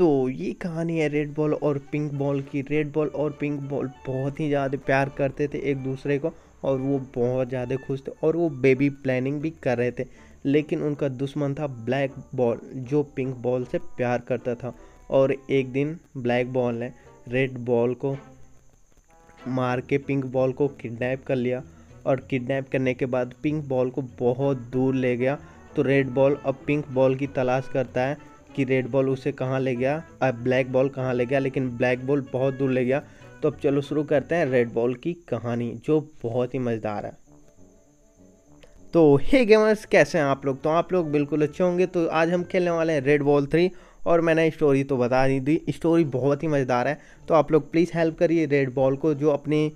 तो ये कहानी है रेड बॉल और पिंक बॉल की रेड बॉल और पिंक बॉल बहुत ही ज़्यादा प्यार करते थे एक दूसरे को और वो बहुत ज़्यादा खुश थे और वो बेबी प्लानिंग भी कर रहे थे लेकिन उनका दुश्मन था ब्लैक बॉल जो पिंक बॉल से प्यार करता था और एक दिन ब्लैक बॉल ने रेड बॉल को मार के पिंक बॉल को किडनैप कर लिया और किडनैप करने के बाद पिंक बॉल को बहुत दूर ले गया तो रेड बॉल अब पिंक बॉल की तलाश करता है कि रेड बॉल उसे कहाँ ले गया अब ब्लैक बॉल कहाँ ले गया लेकिन ब्लैक बॉल बहुत दूर ले गया तो अब चलो शुरू करते हैं रेड बॉल की कहानी जो बहुत ही मज़ेदार है तो हे गेमर्स कैसे हैं आप लोग तो आप लोग बिल्कुल अच्छे होंगे तो आज हम खेलने वाले हैं रेड बॉल थ्री और मैंने स्टोरी तो बता दी दी स्टोरी बहुत ही मज़ेदार है तो आप लोग प्लीज़ हेल्प करिए रेड बॉल को जो अपनी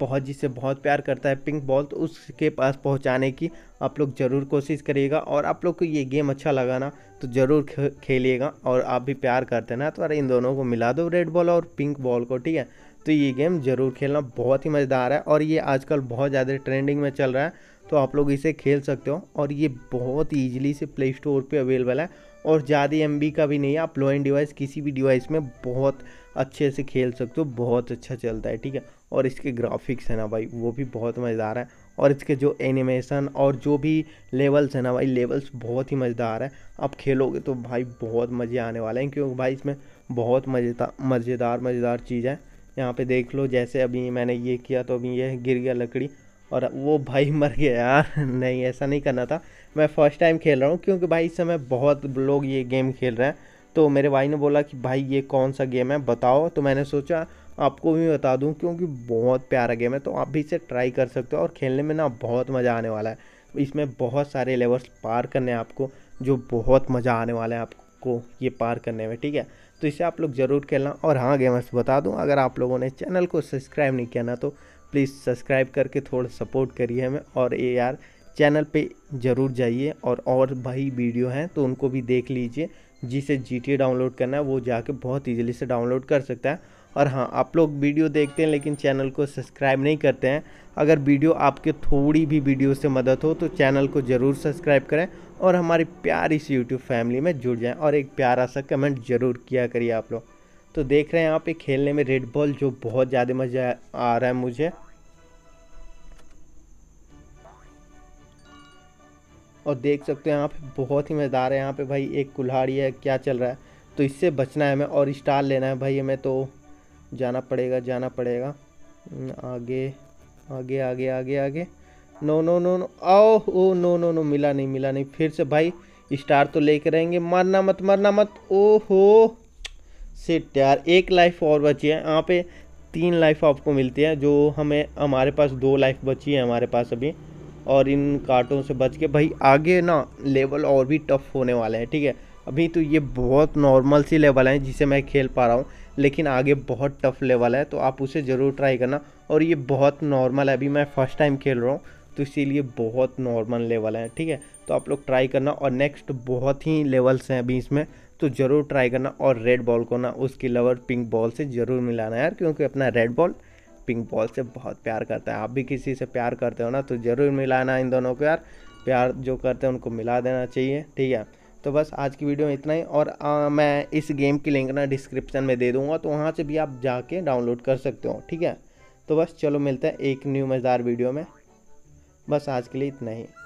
बहुत जिससे बहुत प्यार करता है पिंक बॉल तो उसके पास पहुंचाने की आप लोग ज़रूर कोशिश करिएगा और आप लोग को ये गेम अच्छा लगा ना तो ज़रूर खेलिएगा और आप भी प्यार करते ना तो अरे इन दोनों को मिला दो रेड बॉल और पिंक बॉल को ठीक है तो ये गेम ज़रूर खेलना बहुत ही मज़ेदार है और ये आजकल बहुत ज़्यादा ट्रेंडिंग में चल रहा है तो आप लोग इसे खेल सकते हो और ये बहुत ईजिली से प्ले स्टोर पर अवेलेबल है और ज़्यादा एम का भी नहीं है आप लो एंड डिवाइस किसी भी डिवाइस में बहुत अच्छे से खेल सकते हो बहुत अच्छा चलता है ठीक है और इसके ग्राफिक्स हैं ना भाई वो भी बहुत मज़ेदार है और इसके जो एनिमेशन और जो भी लेवल्स हैं ना भाई लेवल्स बहुत ही मज़ेदार है आप खेलोगे तो भाई बहुत मज़े आने वाले हैं क्योंकि भाई इसमें बहुत मज़ेदार मज़ेदार मज़ेदार चीज़ है यहाँ पे देख लो जैसे अभी मैंने ये किया तो अभी ये गिर गया लकड़ी और वो भाई मर गया यार नहीं ऐसा नहीं करना था मैं फ़र्स्ट टाइम खेल रहा हूँ क्योंकि भाई इस समय बहुत लोग ये गेम खेल रहे हैं तो मेरे भाई ने बोला कि भाई ये कौन सा गेम है बताओ तो मैंने सोचा आपको भी बता दूं क्योंकि बहुत प्यारा गेम है तो आप भी इसे ट्राई कर सकते हो और खेलने में ना बहुत मज़ा आने वाला है इसमें बहुत सारे लेवल्स पार करने हैं आपको जो बहुत मज़ा आने वाला है आपको ये पार करने में ठीक है तो इसे आप लोग ज़रूर खेलना और हाँ गेमर्स बता दूँ अगर आप लोगों ने चैनल को सब्सक्राइब नहीं किया ना तो प्लीज़ सब्सक्राइब करके थोड़ा सपोर्ट करिए हमें और ये यार चैनल पे ज़रूर जाइए और और भाई वीडियो हैं तो उनको भी देख लीजिए जिसे जी डाउनलोड करना है वो जाके बहुत इजीली से डाउनलोड कर सकता है और हाँ आप लोग वीडियो देखते हैं लेकिन चैनल को सब्सक्राइब नहीं करते हैं अगर वीडियो आपके थोड़ी भी वीडियो से मदद हो तो चैनल को ज़रूर सब्सक्राइब करें और हमारी प्यारी सी यूट्यूब फैमिली में जुड़ जाएं और एक प्यारा सा कमेंट ज़रूर किया करिए आप लोग तो देख रहे हैं यहाँ पे खेलने में रेड बॉल जो बहुत ज़्यादा मज़ा आ रहा है मुझे और देख सकते हैं यहाँ पर बहुत ही मज़ेदार है यहाँ पर भाई एक कुल्हाड़ी है क्या चल रहा है तो इससे बचना है हमें और स्टार लेना है भाई हमें तो जाना पड़ेगा जाना पड़ेगा हम्म, आगे आगे आगे आगे आगे नो नो नो नो आओ ओ नो नो नो मिला नहीं मिला नहीं फिर से भाई स्टार तो लेके रहेंगे मरना मत मरना मत ओ हो सेट यार एक लाइफ और बची है यहाँ पे तीन लाइफ आपको मिलती है जो हमें हमारे पास दो लाइफ बची है हमारे पास अभी और इन कार्टों से बच के भाई आगे ना लेवल और भी टफ होने वाले हैं ठीक है अभी तो ये बहुत नॉर्मल सी लेवल है जिसे मैं खेल पा रहा हूँ लेकिन आगे बहुत टफ लेवल है तो आप उसे ज़रूर ट्राई करना और ये बहुत नॉर्मल है अभी मैं फ़र्स्ट टाइम खेल रहा हूँ तो इसीलिए बहुत नॉर्मल लेवल है ठीक है तो आप लोग ट्राई करना और नेक्स्ट बहुत ही लेवल्स हैं अभी इसमें तो ज़रूर ट्राई करना और रेड बॉल को ना उसकी लवर पिंक बॉल से ज़रूर मिलाना यार क्योंकि अपना रेड बॉल पिंक बॉल से बहुत प्यार करता है आप भी किसी से प्यार करते हो ना तो ज़रूर मिलाना इन दोनों को यार प्यार जो करते हैं उनको मिला देना चाहिए ठीक है तो बस आज की वीडियो में इतना ही और आ, मैं इस गेम की लिंक ना डिस्क्रिप्शन में दे दूँगा तो वहाँ से भी आप जाके डाउनलोड कर सकते हो ठीक है तो बस चलो मिलते हैं एक न्यू मज़ेदार वीडियो में बस आज के लिए इतना ही